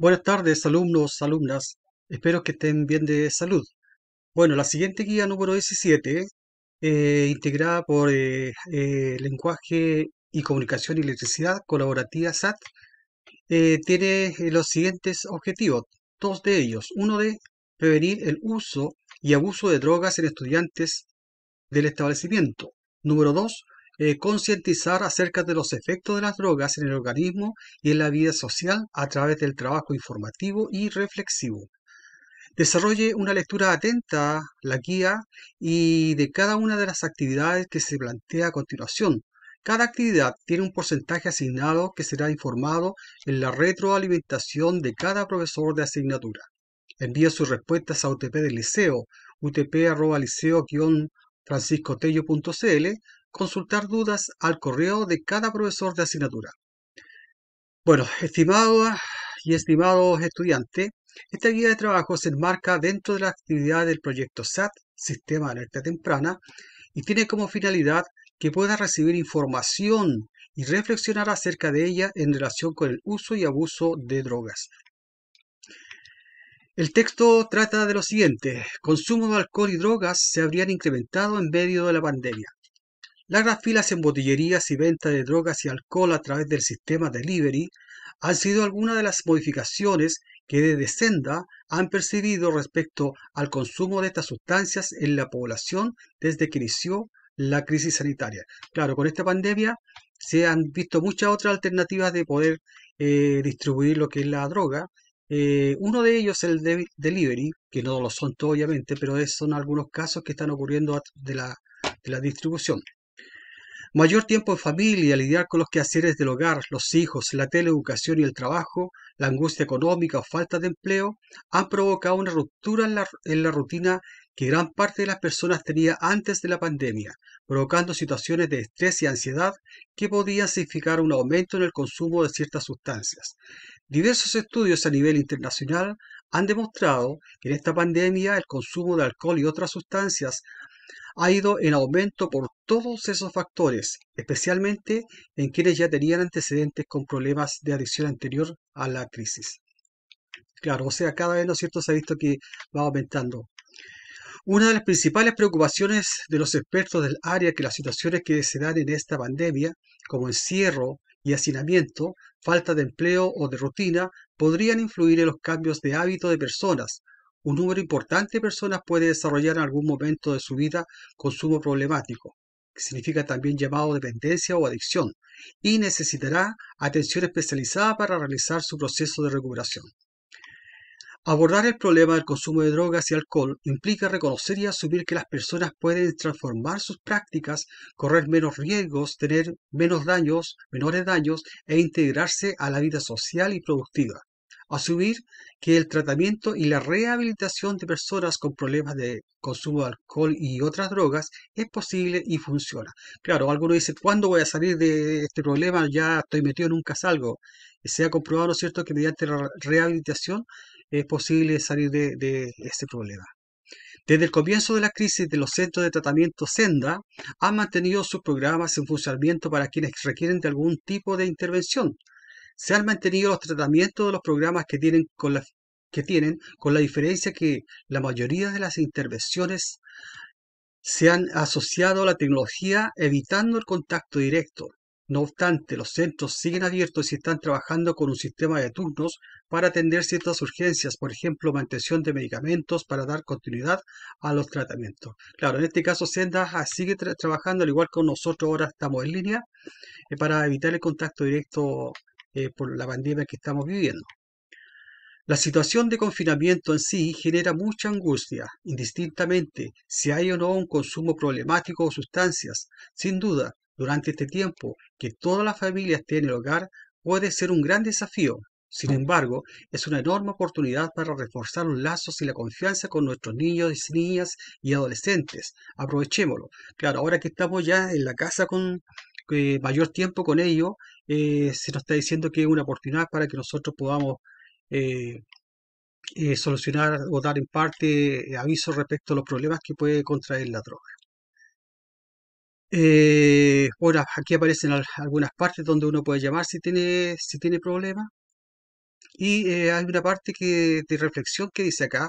Buenas tardes, alumnos, alumnas. Espero que estén bien de salud. Bueno, la siguiente guía número 17, eh, integrada por eh, eh, Lenguaje y Comunicación y Electricidad Colaborativa SAT, tiene los siguientes objetivos. Dos de ellos. Uno de prevenir el uso y abuso de drogas en estudiantes del establecimiento. Número dos, eh, concientizar acerca de los efectos de las drogas en el organismo y en la vida social a través del trabajo informativo y reflexivo. Desarrolle una lectura atenta, la guía y de cada una de las actividades que se plantea a continuación. Cada actividad tiene un porcentaje asignado que será informado en la retroalimentación de cada profesor de asignatura. Envíe sus respuestas a UTP del Liceo, utp-liceo-franciscotello.cl consultar dudas al correo de cada profesor de asignatura. Bueno, estimados y estimados estudiantes, esta guía de trabajo se enmarca dentro de la actividad del proyecto SAT, Sistema de Alerta Temprana, y tiene como finalidad que pueda recibir información y reflexionar acerca de ella en relación con el uso y abuso de drogas. El texto trata de lo siguiente, consumo de alcohol y drogas se habrían incrementado en medio de la pandemia. Las filas en botillerías y venta de drogas y alcohol a través del sistema delivery han sido algunas de las modificaciones que desde Senda han percibido respecto al consumo de estas sustancias en la población desde que inició la crisis sanitaria. Claro, con esta pandemia se han visto muchas otras alternativas de poder eh, distribuir lo que es la droga. Eh, uno de ellos es el delivery, que no lo son todo, obviamente, pero son algunos casos que están ocurriendo de la distribución. Mayor tiempo en familia, lidiar con los quehaceres del hogar, los hijos, la teleeducación y el trabajo, la angustia económica o falta de empleo, han provocado una ruptura en la, rutina que gran parte de las personas tenía antes de la pandemia, provocando situaciones de estrés y ansiedad que podían significar un aumento en el consumo de ciertas sustancias. Diversos estudios a nivel internacional han demostrado que en esta pandemia el consumo de alcohol y otras sustancias ha ido en aumento por todos esos factores, especialmente en quienes ya tenían antecedentes con problemas de adicción anterior a la crisis. Claro, o sea, cada vez, ¿no cierto?, se ha visto que va aumentando. Una de las principales preocupaciones de los expertos del área es que las situaciones que se dan en esta pandemia, como encierro y hacinamiento, falta de empleo o de rutina, podrían influir en los cambios de hábito de personas, un número importante de personas puede desarrollar en algún momento de su vida consumo problemático, que significa también llamado dependencia o adicción, y necesitará atención especializada para realizar su proceso de recuperación. Abordar el problema del consumo de drogas y alcohol implica reconocer y asumir que las personas pueden transformar sus prácticas, correr menos riesgos, tener menos daños, menores daños e integrarse a la vida social y productiva asumir que el tratamiento y la rehabilitación de personas con problemas de consumo de alcohol y otras drogas es posible y funciona. Claro, algunos dicen, ¿cuándo voy a salir de este problema? Ya estoy metido, nunca salgo. Se ha comprobado, ¿no es cierto?, que mediante la rehabilitación es posible salir de, este problema. Desde el comienzo de la crisis de los centros de tratamiento Senda, han mantenido sus programas en funcionamiento para quienes requieren de algún tipo de intervención. Se han mantenido los tratamientos de los programas que tienen con la, que tienen, con la diferencia que la mayoría de las intervenciones se han asociado a la tecnología evitando el contacto directo. No obstante, los centros siguen abiertos y están trabajando con un sistema de turnos para atender ciertas urgencias, por ejemplo, mantención de medicamentos para dar continuidad a los tratamientos. Claro, en este caso Senda ah, sigue trabajando, al igual que nosotros ahora estamos en línea, eh, para evitar el contacto directo eh, por la pandemia que estamos viviendo. La situación de confinamiento en sí genera mucha angustia, indistintamente si hay o no un consumo problemático de sustancias. Sin duda, durante este tiempo que todas las familias en el hogar, puede ser un gran desafío. Sin embargo, es una enorme oportunidad para reforzar los lazos y la confianza con nuestros niños, niñas y adolescentes. Aprovechémoslo. Claro, ahora que estamos ya en la casa con, eh, mayor tiempo con ello, eh, se nos está diciendo que es una oportunidad para que nosotros podamos eh, solucionar o dar en parte aviso respecto a los problemas que puede contraer la droga. Eh, ahora, aquí aparecen algunas partes donde uno puede llamar si tiene, si tiene problemas. Y hay una parte que, de reflexión que dice acá,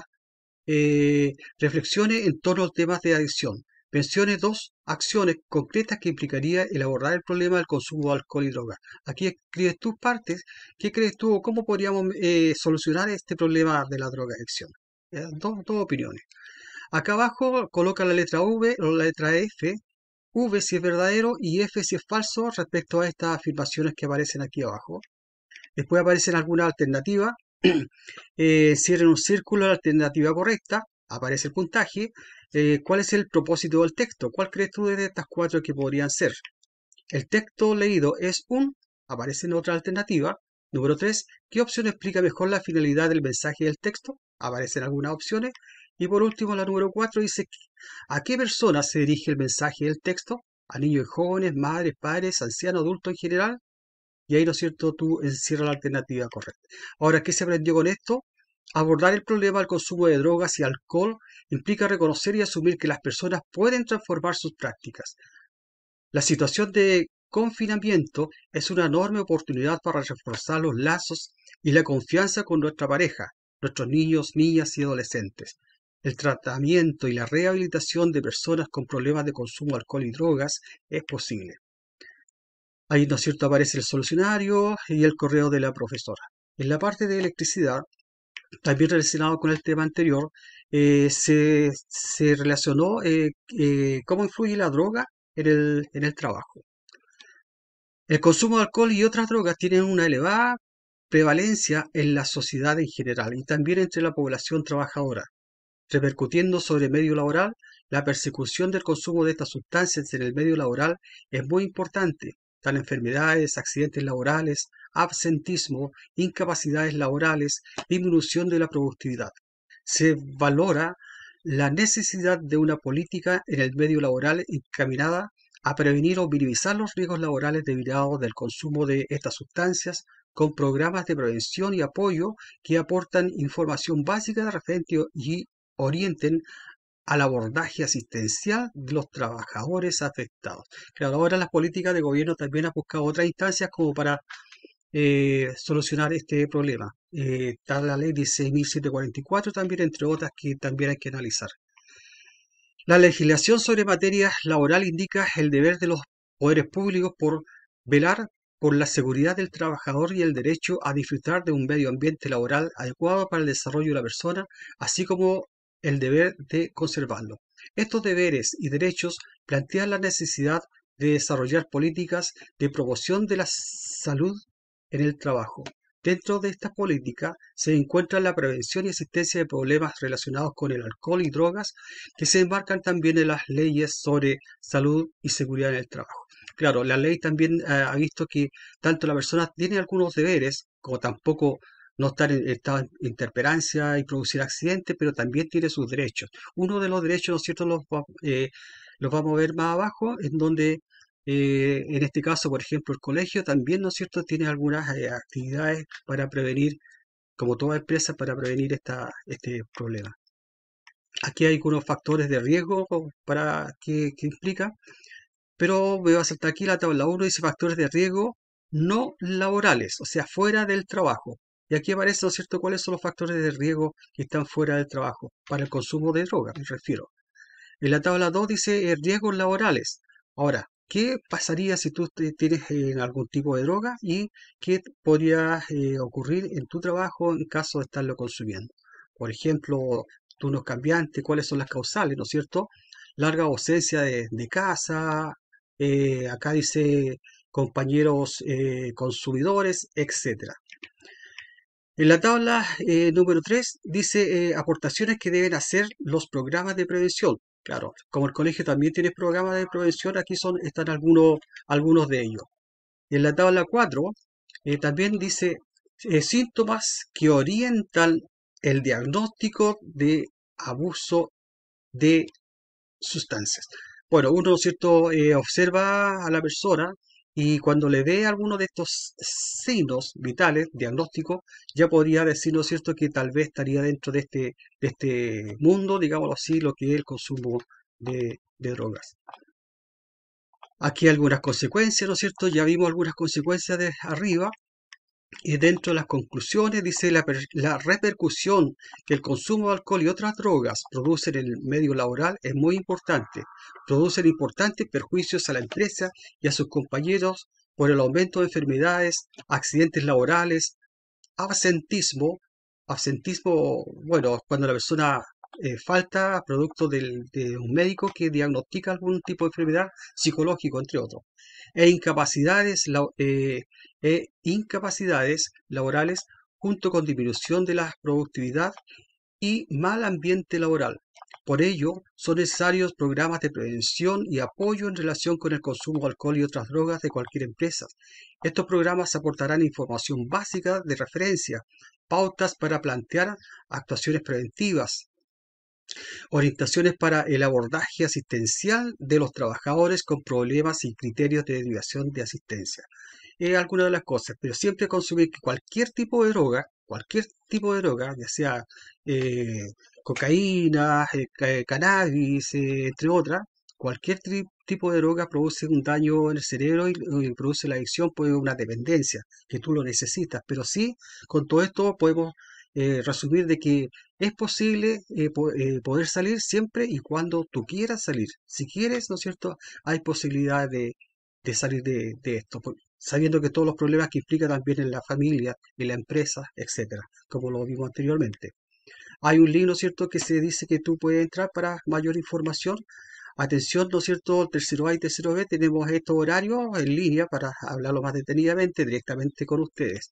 reflexione reflexiones en torno a temas de adicción. Pensiones dos acciones concretas que implicaría el abordar el problema del consumo de alcohol y drogas. Aquí escribes tus partes, ¿qué crees tú o cómo podríamos eh, solucionar este problema de la droga Eh, dos, dos, opiniones. Acá abajo coloca la letra V o la letra F, V si es verdadero y F si es falso respecto a estas afirmaciones que aparecen aquí abajo. Después aparecen algunas alternativas, eh, cierren un círculo la alternativa correcta, aparece el puntaje, eh, ¿cuál es el propósito del texto? ¿Cuál crees tú de estas cuatro que podrían ser? El texto leído es un, aparece en otra alternativa. Número tres, ¿qué opción explica mejor la finalidad del mensaje del texto? Aparecen algunas opciones. Y por último, la número cuatro dice, ¿a qué persona se dirige el mensaje del texto? ¿A niños y jóvenes, madres, padres, ancianos, adultos en general? Y ahí, ¿no es cierto?, tú encierras la alternativa correcta. Ahora, ¿qué se aprendió con esto? Abordar el problema del consumo de drogas y alcohol implica reconocer y asumir que las personas pueden transformar sus prácticas. La situación de confinamiento es una enorme oportunidad para reforzar los lazos y la confianza con nuestra pareja, nuestros niños, niñas y adolescentes. El tratamiento y la rehabilitación de personas con problemas de consumo de alcohol y drogas es posible. Ahí, ¿no es cierto?, aparece el solucionario y el correo de la profesora. En la parte de electricidad también relacionado con el tema anterior, eh, se, relacionó eh, eh, cómo influye la droga en el, en el trabajo. El consumo de alcohol y otras drogas tienen una elevada prevalencia en la sociedad en general y también entre la población trabajadora, repercutiendo sobre el medio laboral, la persecución del consumo de estas sustancias en el medio laboral es muy importante, Tal enfermedades, accidentes laborales, absentismo, incapacidades laborales, disminución de la productividad. Se valora la necesidad de una política en el medio laboral encaminada a prevenir o minimizar los riesgos laborales derivados del consumo de estas sustancias con programas de prevención y apoyo que aportan información básica de referente y orienten al abordaje asistencial de los trabajadores afectados. Claro, ahora las políticas de gobierno también han buscado otras instancias como para eh, solucionar este problema. Eh, está la ley 16.744 también, entre otras que también hay que analizar. La legislación sobre materia laboral indica el deber de los poderes públicos por velar por la seguridad del trabajador y el derecho a disfrutar de un medio ambiente laboral adecuado para el desarrollo de la persona, así como el deber de conservarlo. Estos deberes y derechos plantean la necesidad de desarrollar políticas de promoción de la salud en el trabajo. Dentro de esta política se encuentra la prevención y asistencia de problemas relacionados con el alcohol y drogas que se embarcan también en las leyes sobre salud y seguridad en el trabajo. Claro, la ley también eh, ha visto que tanto la persona tiene algunos deberes, como tampoco no estar en esta interperancia y producir accidentes, pero también tiene sus derechos. Uno de los derechos, ¿no es cierto?, los, eh, los vamos a ver más abajo, en donde, eh, en este caso, por ejemplo, el colegio también, ¿no es cierto?, tiene algunas eh, actividades para prevenir, como toda empresa, para prevenir esta, este problema. Aquí hay algunos factores de riesgo para que, implica, pero voy a saltar aquí la tabla 1, dice factores de riesgo no laborales, o sea, fuera del trabajo. Y aquí aparece, ¿no es cierto?, cuáles son los factores de riesgo que están fuera del trabajo, para el consumo de droga, me refiero. En la tabla 2 dice eh, riesgos laborales. Ahora, ¿qué pasaría si tú tienes eh, algún tipo de droga y qué podría eh, ocurrir en tu trabajo en caso de estarlo consumiendo? Por ejemplo, turnos cambiantes, cuáles son las causales, ¿no es cierto? Larga ausencia de, casa, acá dice compañeros consumidores, etcétera. En la tabla eh, número 3 dice eh, aportaciones que deben hacer los programas de prevención. Claro, como el colegio también tiene programas de prevención, aquí son, están algunos, algunos de ellos. En la tabla 4 eh, también dice síntomas que orientan el diagnóstico de abuso de sustancias. Bueno, uno, ¿cierto?, observa a la persona, y cuando le dé alguno de estos signos vitales, diagnósticos, ya podría decir, ¿no es cierto?, que tal vez estaría dentro de este, de este mundo, digámoslo así, lo que es el consumo de, de drogas. Aquí algunas consecuencias, ¿no es cierto? Ya vimos algunas consecuencias de arriba, y dentro de las conclusiones dice la, repercusión que el consumo de alcohol y otras drogas produce en el medio laboral es muy importante. Producen importantes perjuicios a la empresa y a sus compañeros por el aumento de enfermedades, accidentes laborales, absentismo, absentismo, bueno, cuando la persona eh, falta producto de un médico que diagnostica algún tipo de enfermedad psicológico, entre otros, e incapacidades, eh, e incapacidades laborales junto con disminución de la productividad y mal ambiente laboral. Por ello, son necesarios programas de prevención y apoyo en relación con el consumo de alcohol y otras drogas de cualquier empresa. Estos programas aportarán información básica de referencia, pautas para plantear actuaciones preventivas, Orientaciones para el abordaje asistencial de los trabajadores con problemas y criterios de derivación de asistencia. Es alguna de las cosas, pero siempre consumir cualquier tipo de droga, cualquier tipo de droga, ya sea eh, cocaína, eh, eh, cannabis, entre otras, cualquier tipo de droga produce un daño en el cerebro y, produce la adicción, puede una dependencia, que tú lo necesitas, pero sí, con todo esto podemos eh, resumir de que es posible eh, eh, poder salir siempre y cuando tú quieras salir. Si quieres, ¿no es cierto? Hay posibilidad de, de salir de, esto, sabiendo que todos los problemas que implica también en la familia, en la empresa, etcétera, como lo vimos anteriormente. Hay un link, ¿no es cierto?, que se dice que tú puedes entrar para mayor información. Atención, ¿no es cierto?, tercero A y tercero B, tenemos estos horarios en línea para hablarlo más detenidamente directamente con ustedes.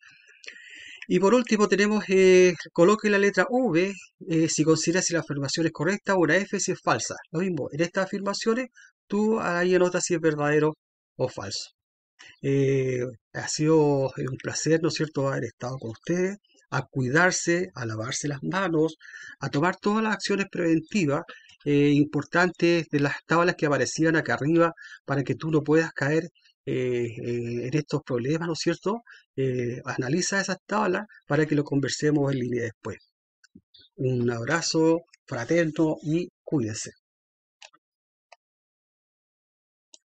Y por último tenemos, eh, coloque la letra V eh, si considera si la afirmación es correcta o la F si es falsa. Lo mismo, en estas afirmaciones tú ahí anotas si es verdadero o falso. Eh, ha sido un placer, ¿no es cierto?, haber estado con ustedes, a cuidarse, a lavarse las manos, a tomar todas las acciones preventivas importantes de las tablas que aparecían acá arriba para que tú no puedas caer en estos problemas, ¿no es cierto? Eh, analiza esas tablas para que lo conversemos en línea después. Un abrazo fraterno y cuídense.